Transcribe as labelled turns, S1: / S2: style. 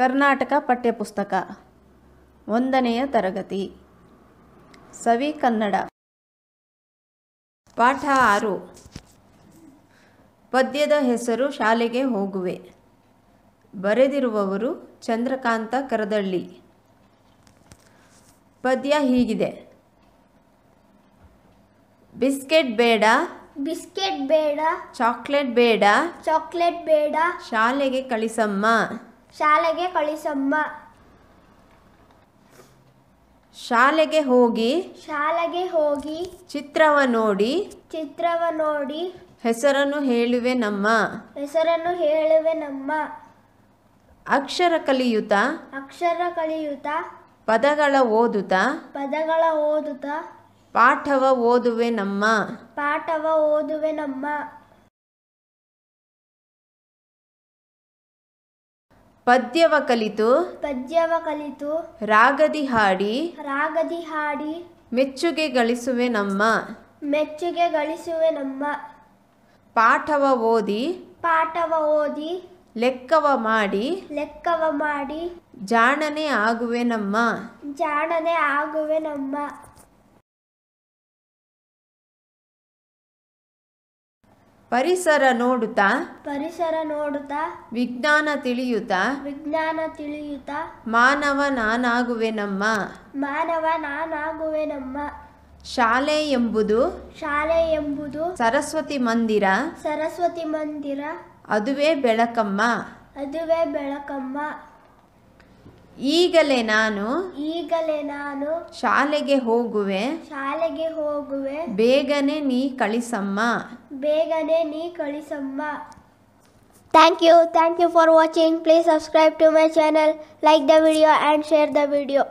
S1: ಕರ್ನಾಟಕ ಪಠ್ಯಪುಸ್ತಕ ಒಂದನೆಯ ತರಗತಿ ಸವಿ ಕನ್ನಡ ಪಾಠ ಆರು ಪದ್ಯದ ಹೆಸರು ಶಾಲೆಗೆ ಹೋಗುವೆ ಬರೆದಿರುವವರು ಚಂದ್ರಕಾಂತ ಕರದಳ್ಳಿ ಪದ್ಯ ಹೀಗಿದೆ ಬಿಸ್ಕೆಟ್ ಬೇಡ ಬಿಸ್ಕೆಟ್ ಬೇಡ ಚಾಕ್ಲೇಟ್ ಬೇಡ ಚಾಕ್ಲೇಟ್ ಬೇಡ ಶಾಲೆಗೆ ಕಳಿಸಮ್ಮ ಶಾಲೆಗೆ ಕಳಿಸಮ್ಮ ಶಾಲೆಗೆ ಹೋಗಿ ಶಾಲೆಗೆ ಹೋಗಿ ಚಿತ್ರವ ನೋಡಿ ಚಿತ್ರವ ನೋಡಿ ಹೆಸರನ್ನು ಹೇಳುವೆ ನಮ್ಮ
S2: ಹೆಸರನ್ನು ಹೇಳುವೆ ನಮ್ಮ
S1: ಅಕ್ಷರ ಕಲಿಯುತ
S2: ಅಕ್ಷರ ಕಲಿಯುತ
S1: ಪದಗಳ ಓದುತ
S3: ಪದಗಳ ಓದುತ ಪಾಠವ ಓದುವೆ ನಮ್ಮ ಪಾಠವ ಓದುವೆ ನಮ್ಮ ಪದ್ಯವ ಕಲಿತು ಪದ್ಯವ ಕಲಿತು ರಾಗದಿ ಹಾಡಿ
S1: ರಾಗದಿ ಹಾಡಿ ಮೆಚ್ಚುಗೆ ಗಳಿಸುವೆ ನಮ್ಮ ಮೆಚ್ಚುಗೆ ಗಳಿಸುವೆ ನಮ್ಮ ಪಾಠವ ಓದಿ ಪಾಠವ ಓದಿ ಲೆಕ್ಕವ ಮಾಡಿ
S3: ಲೆಕ್ಕವ ಮಾಡಿ ಜಾಣನೆ ಆಗುವೆ ನಮ್ಮ ಜಾಣನೆ ಆಗುವೆ ನಮ್ಮ ಪರಿಸರ ನೋಡುತ್ತಾ ಪರಿಸರ ನೋಡುತ್ತಾ ವಿಜ್ಞಾನ
S1: ತಿಳಿಯುತ್ತಾ ವಿಜ್ಞಾನ ತಿಳಿಯುತ್ತಾ ಮಾನವ ನಾನಾಗುವೆ ನಮ್ಮ
S2: ಮಾನವ ನಾನಾಗುವೆ ನಮ್ಮ
S1: ಶಾಲೆ ಎಂಬುದು ಶಾಲೆ ಎಂಬುದು ಸರಸ್ವತಿ ಮಂದಿರ
S2: ಸರಸ್ವತಿ ಮಂದಿರ
S1: ಅದುವೇ ಬೆಳಕಮ್ಮ
S2: ಅದುವೇ ಬೆಳಕಮ್ಮ
S1: ಈಗಲೇ ನಾನು
S2: ಈಗಲೇ ನಾನು
S1: ಶಾಲೆಗೆ ಹೋಗುವೆ
S2: ಶಾಲೆಗೆ ಹೋಗುವೆ ಬೇಗನೆ
S1: ನೀ ಕಳಿಸಮ್ಮ
S2: ಬೇಗನೆ ನೀ ಕಳಿಸಮ್ಮ
S1: thank you thank you for watching
S2: please subscribe to my channel like the video and share the video